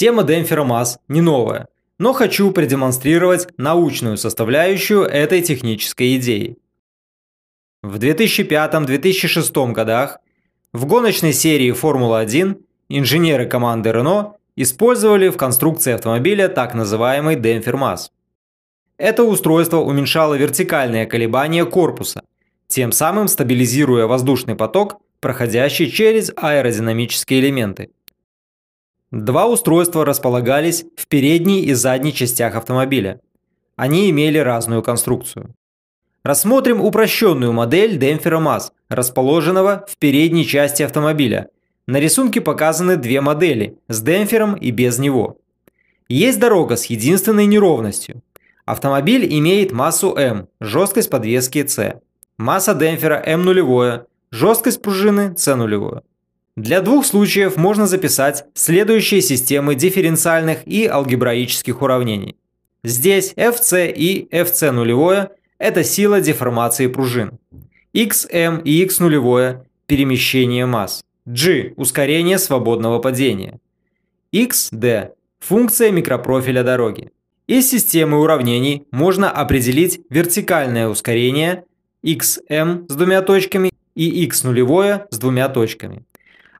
Тема демпфера масс не новая, но хочу продемонстрировать научную составляющую этой технической идеи. В 2005-2006 годах в гоночной серии Формула-1 инженеры команды Renault использовали в конструкции автомобиля так называемый демпфер масс. Это устройство уменьшало вертикальное колебание корпуса, тем самым стабилизируя воздушный поток, проходящий через аэродинамические элементы – Два устройства располагались в передней и задней частях автомобиля. Они имели разную конструкцию. Рассмотрим упрощенную модель демпфера МАЗ, расположенного в передней части автомобиля. На рисунке показаны две модели – с демпфером и без него. Есть дорога с единственной неровностью. Автомобиль имеет массу М, жесткость подвески С. Масса демпфера М нулевое, жесткость пружины С нулевое. Для двух случаев можно записать следующие системы дифференциальных и алгебраических уравнений. Здесь fc и fc нулевое – это сила деформации пружин. xm и x нулевое – перемещение масс. g – ускорение свободного падения. xd – функция микропрофиля дороги. Из системы уравнений можно определить вертикальное ускорение xm с двумя точками и x нулевое с двумя точками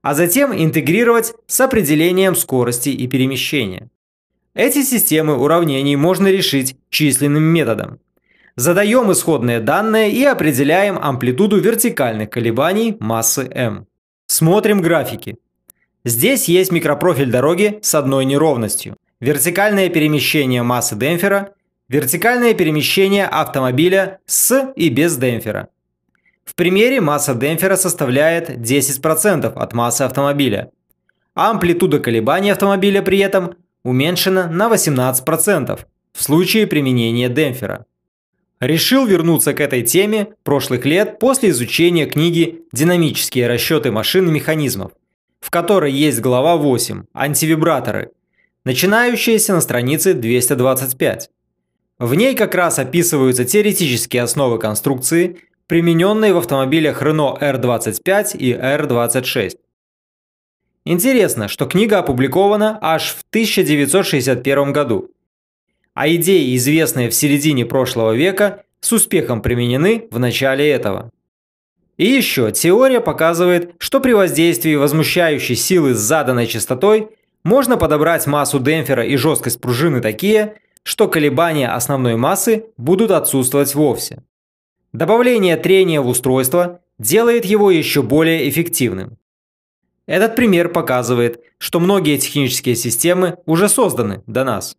а затем интегрировать с определением скорости и перемещения. Эти системы уравнений можно решить численным методом. Задаем исходные данные и определяем амплитуду вертикальных колебаний массы m. Смотрим графики. Здесь есть микропрофиль дороги с одной неровностью, вертикальное перемещение массы демпфера, вертикальное перемещение автомобиля с и без демпфера – в примере масса демпфера составляет 10% от массы автомобиля. амплитуда колебаний автомобиля при этом уменьшена на 18% в случае применения демпфера. Решил вернуться к этой теме прошлых лет после изучения книги «Динамические расчеты машин и механизмов», в которой есть глава 8 «Антивибраторы», начинающаяся на странице 225. В ней как раз описываются теоретические основы конструкции, примененные в автомобилях Renault R25 и R26. Интересно, что книга опубликована аж в 1961 году, а идеи, известные в середине прошлого века, с успехом применены в начале этого. И еще теория показывает, что при воздействии возмущающей силы с заданной частотой можно подобрать массу демпфера и жесткость пружины такие, что колебания основной массы будут отсутствовать вовсе. Добавление трения в устройство делает его еще более эффективным. Этот пример показывает, что многие технические системы уже созданы до нас.